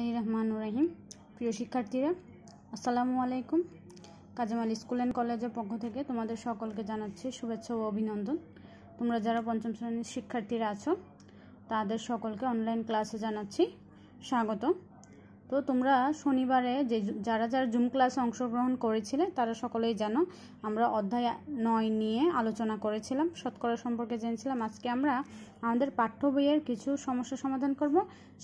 বিসমিল্লাহ রহমান রাহিম প্রিয় শিক্ষার্থীরা আসসালামু আলাইকুম কাজামাল স্কুল অ্যান্ড কলেজের পক্ষ থেকে তোমাদের সকলকে জানাচ্ছি শুভেচ্ছা ও অভিনন্দন তোমরা যারা পঞ্চম শ্রেণীর শিক্ষার্থীরা আছো তাদের সকলকে অনলাইন ক্লাসে জানাচ্ছি স্বাগত তো তোমরা শনিবারে যে যারা যারা জুম ক্লাসে অংশগ্রহণ করেছিলে তারা সকলেই জানো আমরা অধ্যায় নয় নিয়ে আলোচনা করেছিলাম শতকরা সম্পর্কে জেনেছিলাম আজকে আমরা আমাদের পাঠ্য বইয়ের কিছু সমস্যা সমাধান করব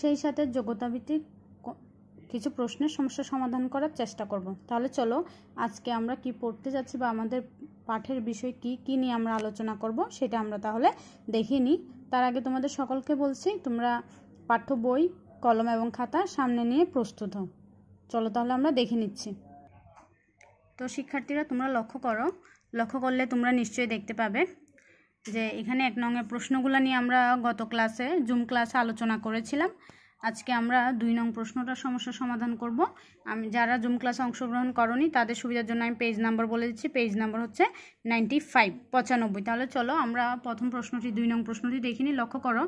সেই সাথে যোগ্যতাভিত্তিক কিছু প্রশ্নের সমস্যা সমাধান করার চেষ্টা করব তাহলে চলো আজকে আমরা কি পড়তে যাচ্ছি বা আমাদের পাঠের বিষয় কি কি নিয়ে আমরা আলোচনা করব সেটা আমরা তাহলে দেখে নিই তার আগে তোমাদের সকলকে বলছি তোমরা পাঠ্য বই কলম এবং খাতা সামনে নিয়ে প্রস্তুত হও চলো তাহলে আমরা দেখে নিচ্ছি তো শিক্ষার্থীরা তোমরা লক্ষ্য করো লক্ষ্য করলে তোমরা নিশ্চয়ই দেখতে পাবে যে এখানে এক নঙের প্রশ্নগুলো নিয়ে আমরা গত ক্লাসে জুম ক্লাসে আলোচনা করেছিলাম আজকে আমরা দুই নং প্রশ্নটার সমস্যা সমাধান করব আমি যারা জুম ক্লাসে অংশগ্রহণ করনি তাদের সুবিধার জন্য আমি পেজ নাম্বার বলে দিচ্ছি পেজ নাম্বার হচ্ছে নাইনটি ফাইভ পঁচানব্বই তাহলে চলো আমরা প্রথম প্রশ্নটি দুই নং প্রশ্নটি দেখিনি লক্ষ্য করো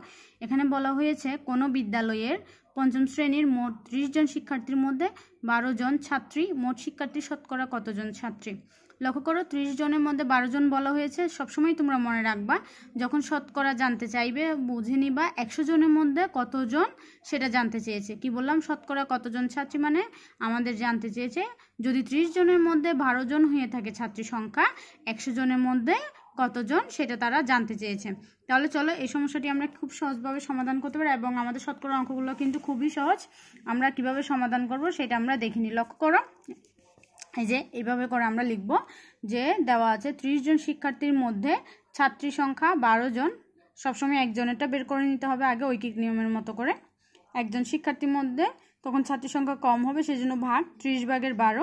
এখানে বলা হয়েছে কোনো বিদ্যালয়ের পঞ্চম শ্রেণীর মোট ত্রিশ জন শিক্ষার্থীর মধ্যে বারো জন ছাত্রী মোট শিক্ষার্থী শতকরা কতজন ছাত্রী লক্ষ্য করো ত্রিশ জনের মধ্যে বারো জন বলা হয়েছে সবসময় তোমরা মনে রাখবা যখন শতকরা জানতে চাইবে বুঝে নিবা একশো জনের মধ্যে কতজন সেটা জানতে চেয়েছে কি বললাম শতকরা কতজন ছাত্রী মানে আমাদের জানতে চেয়েছে যদি ত্রিশ জনের মধ্যে বারো জন হয়ে থাকে ছাত্রী সংখ্যা একশো জনের মধ্যে কতজন সেটা তারা জানতে চেয়েছে তাহলে চলো এই সমস্যাটি আমরা খুব সহজভাবে সমাধান করতে পারি এবং আমাদের শতকরা অঙ্কগুলো কিন্তু খুবই সহজ আমরা কিভাবে সমাধান করব সেটা আমরা দেখিনি লক্ষ্য করো এই যে এইভাবে করে আমরা লিখব যে দেওয়া আছে ত্রিশ জন শিক্ষার্থীর মধ্যে ছাত্রী সংখ্যা বারো জন সবসময় একজনেরটা বের করে নিতে হবে আগে ঐকিক নিয়মের মতো করে একজন শিক্ষার্থীর মধ্যে তখন ছাত্রী সংখ্যা কম হবে সেজন্য ভাগ ত্রিশ ভাগের বারো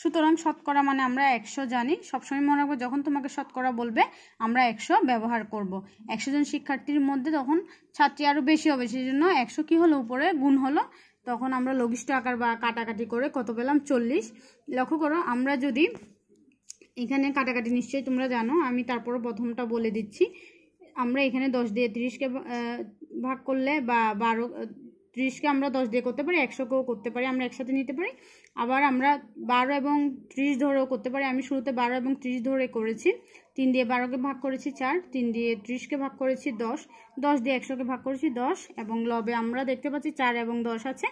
সুতরাং শতকরা মানে আমরা একশো জানি সবসময় মনে রাখবো যখন তোমাকে শতকরা বলবে আমরা একশো ব্যবহার করব। একশো জন শিক্ষার্থীর মধ্যে তখন ছাত্রী আরও বেশি হবে সেই জন্য একশো কী হলো উপরে গুণ হলো তখন আমরা লঘিষ্ঠ আকার বা কাটাকাটি করে কত পেলাম চল্লিশ লক্ষ্য করো আমরা যদি এখানে কাটাকাটি নিশ্চয়ই তোমরা জানো আমি তারপর প্রথমটা বলে দিচ্ছি আমরা এখানে দশ দিয়ে তিরিশকে ভাগ করলে বা বারো তিরিশকে আমরা দশ দিয়ে করতে পারি একশোকেও করতে পারি আমরা একসাথে নিতে পারি আবার আমরা বারো এবং ত্রিশ ধরেও করতে পারি আমি শুরুতে বারো এবং ত্রিশ ধরে করেছি তিন দিয়ে বারোকে ভাগ করেছি চার তিন দিয়ে ত্রিশকে ভাগ করেছি দশ দশ দিয়ে একশোকে ভাগ করেছি দশ এবং লবে আমরা দেখতে পাচ্ছি চার এবং দশ আছে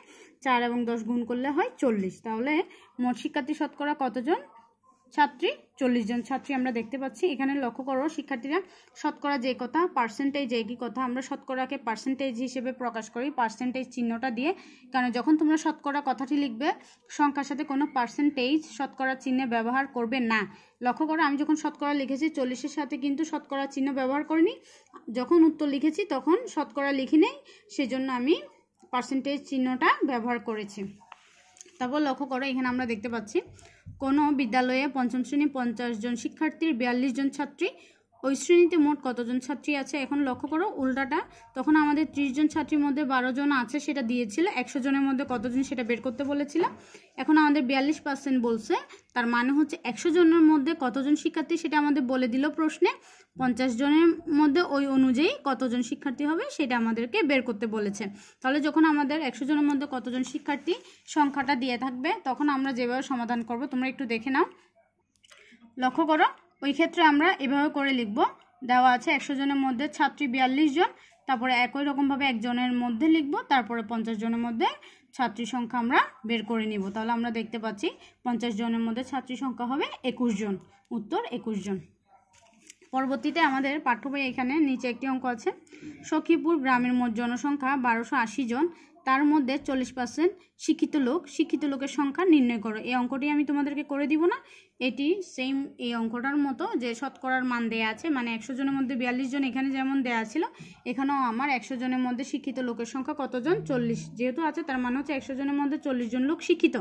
চার এবং দশ গুণ করলে হয় চল্লিশ তাহলে মোট শিক্ষার্থী শতকরা কতজন ছাত্রী চল্লিশ জন ছাত্রী আমরা দেখতে পাচ্ছি এখানে লক্ষ্য করো শিক্ষার্থীরা শতকরা যে কথা পার্সেন্টেজ একই কথা আমরা শতকরাকে পার্সেন্টেজ হিসেবে প্রকাশ করি পার্সেন্টেজ চিহ্নটা দিয়ে কারণ যখন তোমরা শতকরা কথাটি লিখবে সংখ্যার সাথে কোনো পার্সেন্টেজ শতকরা চিহ্নে ব্যবহার করবে না লক্ষ্য করো আমি যখন শতকরা লিখেছি চল্লিশের সাথে কিন্তু শতকরা চিহ্ন ব্যবহার করিনি যখন উত্তর লিখেছি তখন শতকরা লিখিনি নেই সেজন্য আমি পার্সেন্টেজ চিহ্নটা ব্যবহার করেছি তারপর লক্ষ্য করো এখানে আমরা দেখতে পাচ্ছি কোনো বিদ্যালয়ে পঞ্চম শ্রেণী পঞ্চাশ জন শিক্ষার্থীর বিয়াল্লিশ জন ছাত্রী ওই শ্রেণীতে মোট কতজন ছাত্রী আছে এখন লক্ষ্য করো উল্টাটা তখন আমাদের ত্রিশ জন ছাত্রীর মধ্যে বারো জন আছে সেটা দিয়েছিল একশো জনের মধ্যে কতজন সেটা বের করতে বলেছিল এখন আমাদের বিয়াল্লিশ পার্সেন্ট বলছে তার মানে হচ্ছে একশো জনের মধ্যে কতজন শিক্ষার্থী সেটা আমাদের বলে দিল প্রশ্নে পঞ্চাশ জনের মধ্যে ওই অনুযায়ী কতজন শিক্ষার্থী হবে সেটা আমাদেরকে বের করতে বলেছে তাহলে যখন আমাদের একশো জনের মধ্যে কতজন শিক্ষার্থী সংখ্যাটা দিয়ে থাকবে তখন আমরা যেভাবে সমাধান করব তোমরা একটু দেখে নাও লক্ষ্য করো ওই ক্ষেত্রে আমরা এভাবে করে লিখব দেওয়া আছে একশো জনের মধ্যে ছাত্রী বিয়াল্লিশ জন তারপরে একই রকমভাবে একজনের মধ্যে লিখব তারপরে পঞ্চাশ জনের মধ্যে ছাত্রী সংখ্যা আমরা বের করে নিব তাহলে আমরা দেখতে পাচ্ছি পঞ্চাশ জনের মধ্যে ছাত্রী সংখ্যা হবে একুশ জন উত্তর একুশ জন পরবর্তীতে আমাদের পাঠ্যবই এখানে নিচে একটি অঙ্ক আছে সখীপুর গ্রামের মোট জনসংখ্যা বারোশো আশি জন তার মধ্যে চল্লিশ পার্সেন্ট শিক্ষিত লোক শিক্ষিত লোকের সংখ্যা নির্ণয় করো এই অঙ্কটি আমি তোমাদেরকে করে দিব না এটি সেম এই অঙ্কটার মতো যে শতকরার মান দেয়া আছে মানে একশো জনের মধ্যে বিয়াল্লিশ জন এখানে যেমন দেয়া ছিল এখানেও আমার একশো জনের মধ্যে শিক্ষিত লোকের সংখ্যা কতজন চল্লিশ যেহেতু আছে তার মানে হচ্ছে একশো জনের মধ্যে চল্লিশ জন লোক শিক্ষিত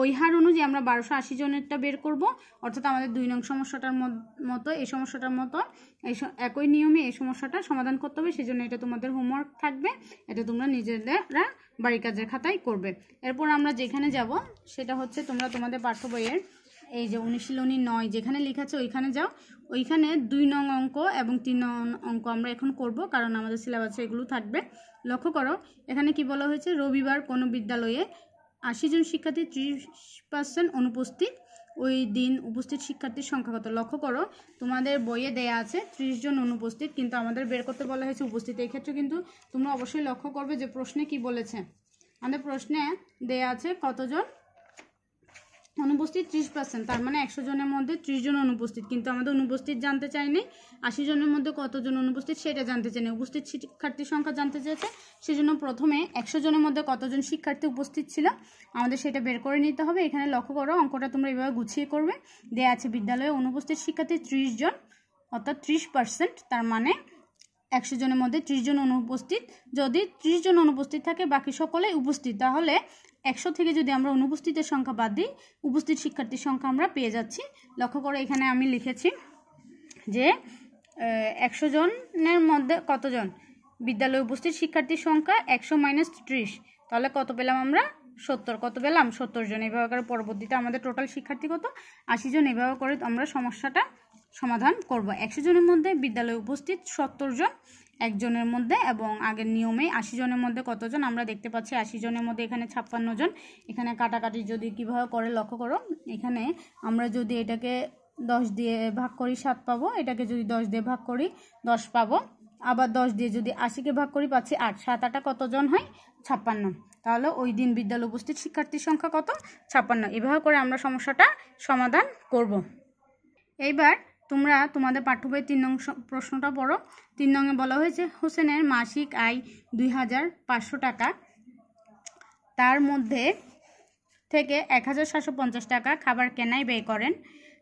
ওই হার অনুযায়ী আমরা বারোশো আশি জনেরটা বের করব অর্থাৎ আমাদের দুই নং সমস্যাটার মতো এই সমস্যাটার মতো এই একই নিয়মে এই সমস্যাটা সমাধান করতে হবে সেই জন্য এটা তোমাদের হোমওয়ার্ক থাকবে এটা তোমরা নিজেদেরা বাড়ির কাজের খাতায় করবে এরপর আমরা যেখানে যাব সেটা হচ্ছে তোমরা তোমাদের পাঠ্য বইয়ের এই যে অনুশীলনী নয় যেখানে লেখা আছে ওইখানে যাও ওইখানে দুই নং অঙ্ক এবং তিন নং অঙ্ক আমরা এখন করব কারণ আমাদের সিলেবাসে এগুলো থাকবে লক্ষ্য করো এখানে কি বলা হয়েছে রবিবার কোনো বিদ্যালয়ে আশি জন শিক্ষার্থী ত্রিশ পার্সেন্ট অনুপস্থিত ওই দিন উপস্থিত শিক্ষার্থীর সংখ্যা কত লক্ষ্য করো তোমাদের বইয়ে দেয়া আছে ত্রিশ জন অনুপস্থিত কিন্তু আমাদের বের করতে বলা হয়েছে উপস্থিত এই ক্ষেত্রে কিন্তু তোমরা অবশ্যই লক্ষ্য করবে যে প্রশ্নে কি বলেছে আমাদের প্রশ্নে দেয়া আছে কতজন অনুপস্থিত ত্রিশ পার্সেন্ট তার মানে একশো জনের মধ্যে ত্রিশ জন অনুপস্থিত কিন্তু আমাদের অনুপস্থিত জানতে চাইনি আশি জনের মধ্যে কতজন অনুপস্থিত সেটা জানতে চাইনি উপস্থিত শিক্ষার্থীর সংখ্যা জানতে সেই সেজন্য প্রথমে একশো জনের মধ্যে কতজন শিক্ষার্থী উপস্থিত ছিল আমাদের সেটা বের করে নিতে হবে এখানে লক্ষ্য করো অঙ্কটা তোমরা এভাবে গুছিয়ে করবে দেয়া আছে বিদ্যালয়ে অনুপস্থিত শিক্ষার্থী ত্রিশ জন অর্থাৎ ত্রিশ পার্সেন্ট তার মানে একশো জনের মধ্যে ত্রিশ জন অনুপস্থিত যদি ত্রিশ জন অনুপস্থিত থাকে বাকি সকলে উপস্থিত তাহলে একশো থেকে যদি আমরা অনুপস্থিতের সংখ্যা বাদ দিই উপস্থিত শিক্ষার্থীর সংখ্যা আমরা পেয়ে যাচ্ছি লক্ষ্য করে এখানে আমি লিখেছি যে একশো জনের মধ্যে কতজন বিদ্যালয়ে উপস্থিত শিক্ষার্থীর সংখ্যা একশো মাইনাস ত্রিশ তাহলে কত পেলাম আমরা সত্তর কত পেলাম সত্তর জন এভাবে করে পরবর্তীতে আমাদের টোটাল শিক্ষার্থী কত আশি জন এভাবে করে আমরা সমস্যাটা সমাধান করব একশো জনের মধ্যে বিদ্যালয়ে উপস্থিত সত্তর জন একজনের মধ্যে এবং আগের নিয়মে আশি জনের মধ্যে কতজন আমরা দেখতে পাচ্ছি আশি জনের মধ্যে এখানে ছাপ্পান্ন জন এখানে কাটাকাটি যদি কীভাবে করে লক্ষ্য করো এখানে আমরা যদি এটাকে দশ দিয়ে ভাগ করি সাত পাবো এটাকে যদি দশ দিয়ে ভাগ করি দশ পাবো আবার দশ দিয়ে যদি আশিকে ভাগ করি পাচ্ছি আট সাত আটা কতজন হয় ছাপ্পান্ন তাহলে ওই দিন বিদ্যালয় উপস্থিত শিক্ষার্থীর সংখ্যা কত ছাপ্পান্ন এভাবে করে আমরা সমস্যাটা সমাধান করব এইবার তোমরা তোমাদের পাঠ্যবই তিন নং প্রশ্নটা পড়ো তিন নংয়ে বলা হয়েছে হোসেনের মাসিক আয় দুই হাজার পাঁচশো টাকা তার মধ্যে থেকে এক হাজার সাতশো পঞ্চাশ টাকা খাবার কেনায় ব্যয় করেন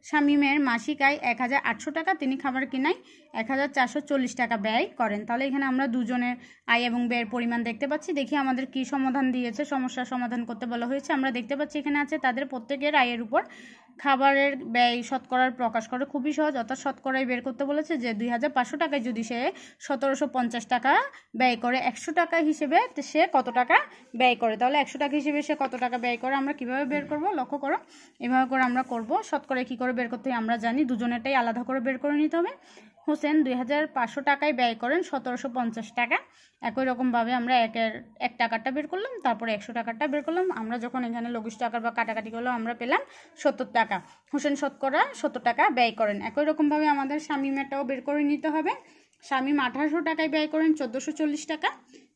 শামীমের মাসিক আয় এক হাজার আটশো টাকা তিনি খাবার কেনায় এক হাজার চারশো চল্লিশ টাকা ব্যয় করেন তাহলে এখানে আমরা দুজনের আয় এবং ব্যয়ের পরিমাণ দেখতে পাচ্ছি দেখি আমাদের কি সমাধান দিয়েছে সমস্যার সমাধান করতে বলা হয়েছে আমরা দেখতে পাচ্ছি এখানে আছে তাদের প্রত্যেকের আয়ের উপর খাবারের ব্যয় শতকরার প্রকাশ করে খুবই সহজ অর্থাৎ শতকরায় বের করতে বলেছে যে দুই হাজার পাঁচশো টাকায় যদি সে সতেরোশো পঞ্চাশ টাকা ব্যয় করে একশো টাকা হিসেবে সে কত টাকা ব্যয় করে তাহলে একশো টাকা হিসেবে সে কত টাকা ব্যয় করে আমরা কিভাবে বের করব লক্ষ্য করো এভাবে করে আমরা করব শতকরায় কী করে বের করতে হয় আমরা জানি দুজনেরটাই আলাদা করে বের করে নিতে হবে হোসেন দুই হাজার পাঁচশো টাকায় ব্যয় করেন সতেরোশো পঞ্চাশ টাকা একই রকমভাবে আমরা একের এক টাকাটা বের করলাম তারপরে একশো টাকাটা বের করলাম আমরা যখন এখানে লঘিস টাকার বা কাটাকাটি করলাম আমরা পেলাম সত্তর টাকা হোসেন শতকরা সত্তর টাকা ব্যয় করেন একই রকমভাবে আমাদের স্বামীমাটাও বের করে নিতে হবে স্বামী আঠারোশো টাকায় ব্যয় করেন চোদ্দোশো চল্লিশ টাকা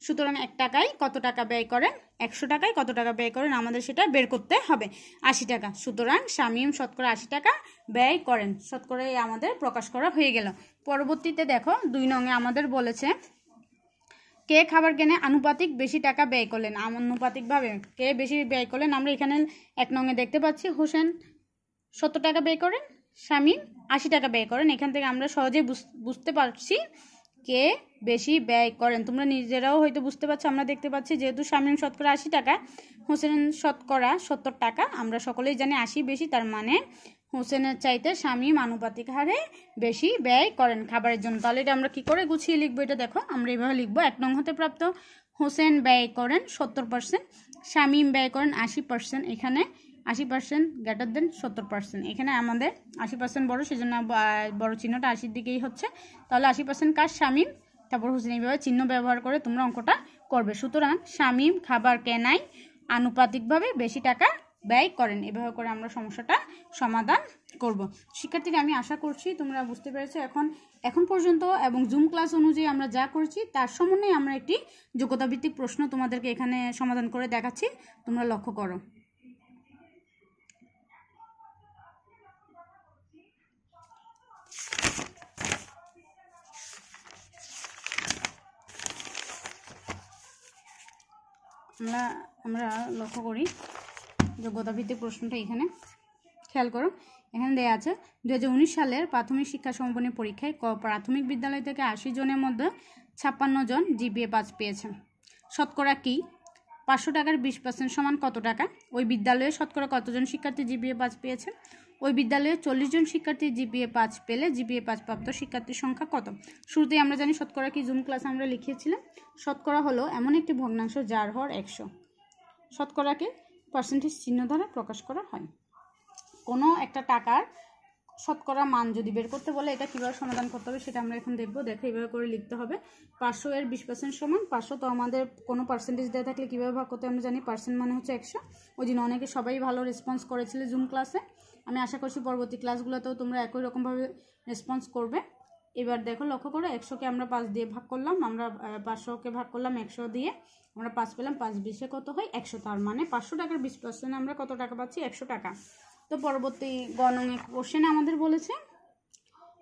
সুতরাং এক টাকায় কত টাকা ব্যয় করেন একশো টাকায় কত টাকা ব্যয় করেন আমাদের সেটা বের করতে হবে আশি টাকা সুতরাং শামিম শতকরা আশি টাকা ব্যয় করেন শতকরাই আমাদের প্রকাশ করা হয়ে গেল পরবর্তীতে দেখো দুই নঙে আমাদের বলেছে কে খাবার কেনে আনুপাতিক বেশি টাকা ব্যয় করলেন আনুপাতিকভাবে কে বেশি ব্যয় করলেন আমরা এখানে এক নঙে দেখতে পাচ্ছি হোসেন সত্তর টাকা ব্যয় করেন শামিম আশি টাকা ব্যয় করেন এখান থেকে আমরা সহজেই বুঝতে পারছি কে বেশি ব্যয় করেন তোমরা নিজেরাও হয়তো বুঝতে পারছো আমরা দেখতে পাচ্ছি যেহেতু শামীম শতকরা আশি টাকা হোসেন শতকরা সত্তর টাকা আমরা সকলেই জানি আশি বেশি তার মানে হোসেনের চাইতে স্বামী আনুপাতিক হারে বেশি ব্যয় করেন খাবারের জন্য তাহলে এটা আমরা কি করে গুছিয়ে লিখবো এটা দেখো আমরা এভাবে লিখবো এক নং হতে প্রাপ্ত হোসেন ব্যয় করেন সত্তর পার্সেন্ট শামীম ব্যয় করেন আশি পার্সেন্ট এখানে আশি পার্সেন্ট গ্রেটার দেন সত্তর পার্সেন্ট এখানে আমাদের আশি পার্সেন্ট বড়ো সেজন্য বড়ো চিহ্নটা আশির দিকেই হচ্ছে তাহলে আশি পার্সেন্ট কাজ শামীম তারপর হোসেন এইভাবে চিহ্ন ব্যবহার করে তোমরা অঙ্কটা করবে সুতরাং শামীম খাবার কেনাই আনুপাতিকভাবে বেশি টাকা ব্যয় করেন এভাবে করে আমরা সমস্যাটা সমাধান করব শিক্ষার্থীরা আমি আশা করছি তোমরা বুঝতে পেরেছো এখন এখন পর্যন্ত এবং জুম ক্লাস অনুযায়ী আমরা যা করছি তার সমন্বয়ে আমরা একটি যোগ্যতাভিত্তিক প্রশ্ন তোমাদেরকে এখানে সমাধান করে দেখাচ্ছি তোমরা লক্ষ্য করো আমরা আমরা লক্ষ্য করি যোগ্যতাভিত্তিক প্রশ্নটা এখানে খেয়াল করো এখানে দেওয়া আছে দু সালের প্রাথমিক শিক্ষা সমাপনী পরীক্ষায় ক প্রাথমিক বিদ্যালয় থেকে আশি জনের মধ্যে ছাপ্পান্ন জন জিপিএ পাস পেয়েছেন শতকরা কি পাঁচশো টাকার বিশ পার্সেন্ট সমান কত টাকা ওই বিদ্যালয়ে শতকরা কতজন শিক্ষার্থী জিপিএ পাস পেয়েছে ওই বিদ্যালয়ে চল্লিশ জন শিক্ষার্থী জিপিএ পাঁচ পেলে জিপিএ পাঁচ প্রাপ্ত শিক্ষার্থীর সংখ্যা কত শুরুতেই আমরা জানি শতকরা কি জুম ক্লাস আমরা লিখিয়েছিলাম শতকরা হলো এমন একটি ভগ্নাংশ যার হর একশো শতকরাকে পার্সেন্টেজ চিহ্ন দ্বারা প্রকাশ করা হয় কোনো একটা টাকার শতকরা মান যদি বের করতে বলে এটা কীভাবে সমাধান করতে হবে সেটা আমরা এখন দেখবো দেখো এইভাবে করে লিখতে হবে পাঁচশো এর বিশ পার্সেন্ট সমান পাঁচশো তো আমাদের কোনো পার্সেন্টেজ দেওয়া থাকলে কীভাবে ভাগ করতে আমরা জানি পার্সেন্ট মানে হচ্ছে একশো ওই দিন অনেকে সবাই ভালো রেসপন্স করেছিল জুম ক্লাসে আমি আশা করছি পরবর্তী ক্লাসগুলোতেও তোমরা একই রকমভাবে রেসপন্স করবে এবার দেখো লক্ষ্য করো একশোকে আমরা পাঁচ দিয়ে ভাগ করলাম আমরা পাঁচশোকে ভাগ করলাম একশো দিয়ে আমরা পাঁচ পেলাম পাঁচ বিশে কত হয় একশো তার মানে পাঁচশো টাকার বিশ পার্সেন্ট আমরা কত টাকা পাচ্ছি একশো টাকা তো পরবর্তী গণনে কোশ্চেনে আমাদের বলেছে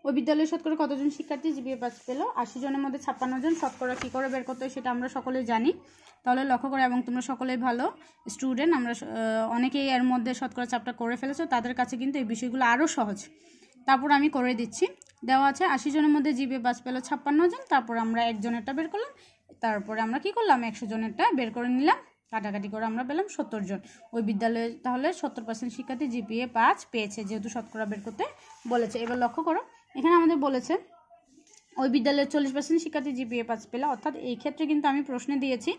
ওই বিদ্যালয়ে শতকরা কতজন শিক্ষার্থী জিবিএ পাস পেলো আশি জনের মধ্যে ছাপ্পান্ন জন শতকরা কী করে বের করতে হয় সেটা আমরা সকলে জানি তাহলে লক্ষ্য করো এবং তোমরা সকলেই ভালো স্টুডেন্ট আমরা অনেকেই এর মধ্যে শতকরা চাপটা করে ফেলেছো তাদের কাছে কিন্তু এই বিষয়গুলো আরও সহজ তারপর আমি করে দিচ্ছি দেওয়া আছে আশি জনের মধ্যে জিবিএ পাস পেলো ছাপ্পান্ন জন তারপর আমরা একজনেরটা বের করলাম তারপরে আমরা কি করলাম একশো জনেরটা বের করে নিলাম কাটাকাটি করে আমরা পেলাম সত্তর জন ওই বিদ্যালয়ে তাহলে সত্তর পার্সেন্ট শিক্ষার্থী জিপিএ পাঁচ পেয়েছে যেহেতু শতকরা বের করতে বলেছে এবার লক্ষ্য করো এখানে আমাদের বলেছে ওই বিদ্যালয়ের চল্লিশ পার্সেন্ট শিক্ষার্থী জিপিএ পাস পেলে অর্থাৎ এই ক্ষেত্রে কিন্তু আমি প্রশ্নে দিয়েছি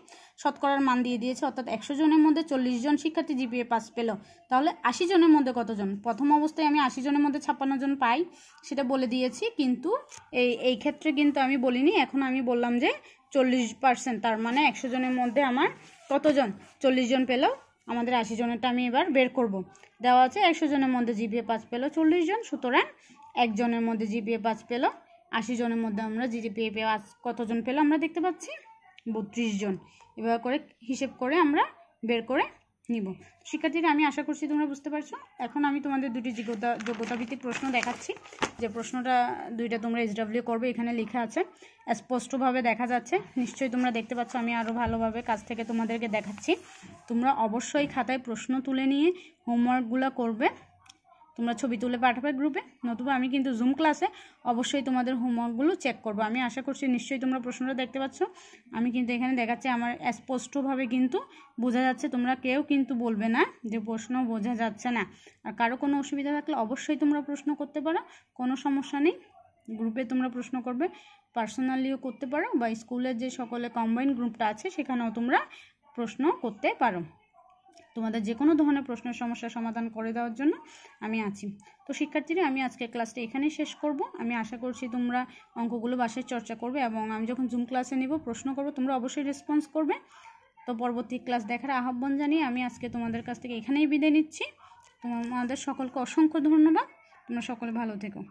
শতকরার মান দিয়ে দিয়েছি অর্থাৎ একশো জনের মধ্যে চল্লিশ জন শিক্ষার্থী জিপিএ পাস পেল তাহলে আশি জনের মধ্যে কতজন প্রথম অবস্থায় আমি আশি জনের মধ্যে ছাপ্পান্ন জন পাই সেটা বলে দিয়েছি কিন্তু এই এই ক্ষেত্রে কিন্তু আমি বলিনি এখন আমি বললাম যে চল্লিশ পার্সেন্ট তার মানে একশো জনের মধ্যে আমার কতজন চল্লিশ জন পেল আমাদের আশি জনেরটা আমি এবার বের করব দেওয়া আছে একশো জনের মধ্যে জিপিএ পাস পেল চল্লিশ জন সুতরাং একজনের মধ্যে জিপিএ পাঁচ পেল আশি জনের মধ্যে আমরা জিপিএ পাঁচ কতজন পেল আমরা দেখতে পাচ্ছি বত্রিশ জন এভাবে করে হিসেব করে আমরা বের করে নিব শিক্ষার্থীরা আমি আশা করছি তোমরা বুঝতে পারছো এখন আমি তোমাদের দুটি যোগ্যতা যোগ্যতা ভিত্তিক প্রশ্ন দেখাচ্ছি যে প্রশ্নটা দুইটা তোমরা এসডাব্লিউ করবে এখানে লেখা আছে স্পষ্টভাবে দেখা যাচ্ছে নিশ্চয়ই তোমরা দেখতে পাচ্ছ আমি আরও ভালোভাবে কাছ থেকে তোমাদেরকে দেখাচ্ছি তোমরা অবশ্যই খাতায় প্রশ্ন তুলে নিয়ে হোমওয়ার্কগুলো করবে তোমরা ছবি তুলে পাঠাবে গ্রুপে নতুবা আমি কিন্তু জুম ক্লাসে অবশ্যই তোমাদের হোমওয়ার্কগুলো চেক করব আমি আশা করছি নিশ্চয়ই তোমরা প্রশ্নটা দেখতে পাচ্ছ আমি কিন্তু এখানে দেখাচ্ছি আমার স্পষ্টভাবে কিন্তু বোঝা যাচ্ছে তোমরা কেউ কিন্তু বলবে না যে প্রশ্ন বোঝা যাচ্ছে না আর কারো কোনো অসুবিধা থাকলে অবশ্যই তোমরা প্রশ্ন করতে পারো কোনো সমস্যা নেই গ্রুপে তোমরা প্রশ্ন করবে পার্সোনালিও করতে পারো বা স্কুলের যে সকলে কম্বাইন গ্রুপটা আছে সেখানেও তোমরা প্রশ্ন করতে পারো তোমাদের যে কোনো ধরনের প্রশ্নের সমস্যা সমাধান করে দেওয়ার জন্য আমি আছি তো শিক্ষার্থীরা আমি আজকে ক্লাসটা এখানেই শেষ করব আমি আশা করছি তোমরা অঙ্কগুলো বাসায় চর্চা করবে এবং আমি যখন জুম ক্লাসে নেব প্রশ্ন করব তোমরা অবশ্যই রেসপন্স করবে তো পরবর্তী ক্লাস দেখার আহ্বান জানিয়ে আমি আজকে তোমাদের কাছ থেকে এখানেই বিদায় নিচ্ছি তোমাদের সকলকে অসংখ্য ধন্যবাদ তোমরা সকলে ভালো থেকো